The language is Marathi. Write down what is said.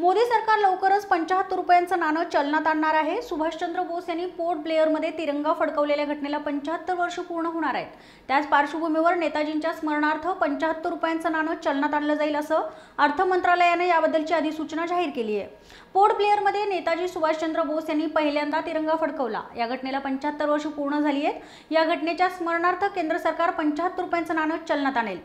मोदी सरकार लवकरच पंचाहत्तर रुपयांचं नाणं चलनात आणणार आहे सुभाषचंद्र बोस यांनी पोर्ट ब्लेअरमध्ये तिरंगा फडकवलेल्या घटनेला पंचाहत्तर वर्ष पूर्ण होणार आहेत त्याच पार्श्वभूमीवर नेताजींच्या स्मरणार्थ पंचाहत्तर रुपयांचं नाणं चलनात आणलं जाईल असं अर्थ मंत्रालयाने याबद्दलची अधिसूचना जाहीर केली आहे पोर्ट ब्लेअरमध्ये नेताजी सुभाषचंद्र बोस यांनी पहिल्यांदा तिरंगा फडकवला या घटनेला पंचाहत्तर वर्ष पूर्ण झाली आहेत या घटनेच्या स्मरणार्थ केंद्र सरकार पंचाहत्तर रुपयांचं नाणं चलनात आणेल